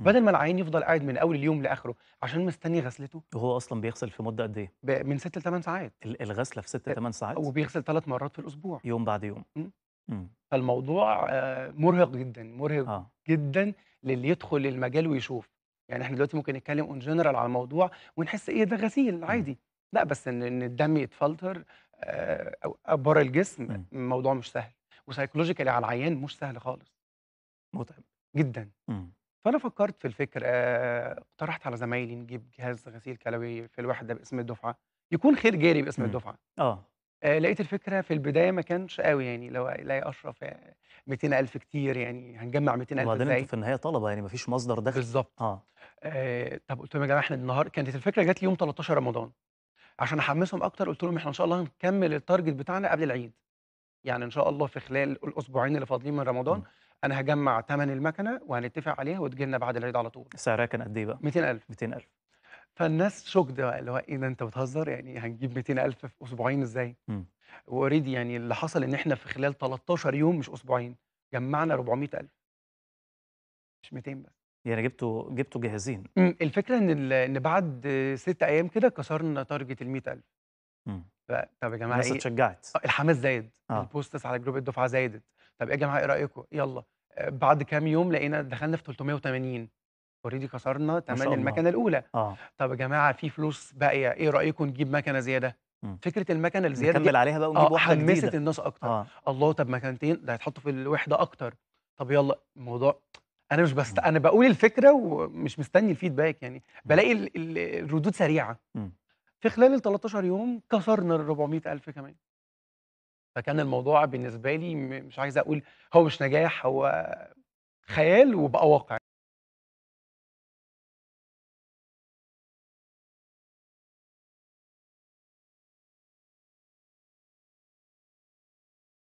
بدل ما العيان يفضل قاعد من اول اليوم لاخره عشان مستني غسلته وهو اصلا بيغسل في مده قد ايه من 6 ل 8 ساعات الغسله في 6 8 ساعات وبيغسل ثلاث مرات في الاسبوع يوم بعد يوم فالموضوع آه، مرهق جدا مرهق آه. جدا للي يدخل المجال ويشوف يعني احنا دلوقتي ممكن نتكلم اون جنرال على الموضوع ونحس ايه ده غسيل عادي مم. لا بس ان, إن الدم يتفلتر آه، بره الجسم مم. موضوع مش سهل وسايكولوجيكالي على العيان مش سهل خالص متعب جدا مم. فانا فكرت في الفكره اقترحت على زمايلي نجيب جهاز غسيل كلوي في الوحده باسم الدفعه يكون خير جاري باسم مم. الدفعه اه لقيت الفكره في البدايه ما كانش قوي يعني لو لا اشرف 200000 كتير يعني هنجمع 200000 وبعدين انتوا في النهايه طلبه يعني ما فيش مصدر دخل بالظبط اه آه، طب قلت لهم يا جماعه احنا النهار كانت الفكره جات لي يوم 13 رمضان عشان احمسهم اكتر قلت لهم احنا ان شاء الله هنكمل التارجت بتاعنا قبل العيد يعني ان شاء الله في خلال الاسبوعين اللي فاضلين من رمضان م. إمم. انا هجمع ثمن المكنه وهنتفق عليها وتجي لنا بعد العيد على طول سعرها كان قد ايه بقى 200000 200000 فالناس شوكد بقى اللي هو ايه ده انت بتهزر يعني هنجيب 200000 في اسبوعين ازاي واوريدي يعني اللي حصل ان احنا في خلال 13 يوم مش اسبوعين جمعنا 400000 مش 200 بس يعني جبتوا جبتوا جاهزين الفكره ان ان بعد ست ايام كده كسرنا تارجت ال 100000 طب يا جماعه الناس إيه؟ اتشجعت إيه؟ الحماس زايد آه. البوستس على جروب الدفعه زايدت طب يا جماعه ايه رايكم يلا بعد كام يوم لقينا دخلنا في 380 اوريدي كسرنا ثمن المكنه الاولى اه طب يا جماعه في فلوس باقيه ايه رايكم نجيب مكنه زياده مم. فكره المكنه الزياده نكمل عليها بقى ونجيب آه واحده جديده حمست الناس اكتر آه. الله طب مكنتين ده هيتحطوا في الوحده اكتر طب يلا الموضوع انا مش بس إمم. انا بقول الفكره ومش مستني الفيدباك يعني إمم. بلاقي الردود سريعه مم. في خلال ال 13 يوم كسرنا ال 400000 كمان فكان الموضوع بالنسبه لي مش عايز اقول هو مش نجاح هو خيال وبقى واقع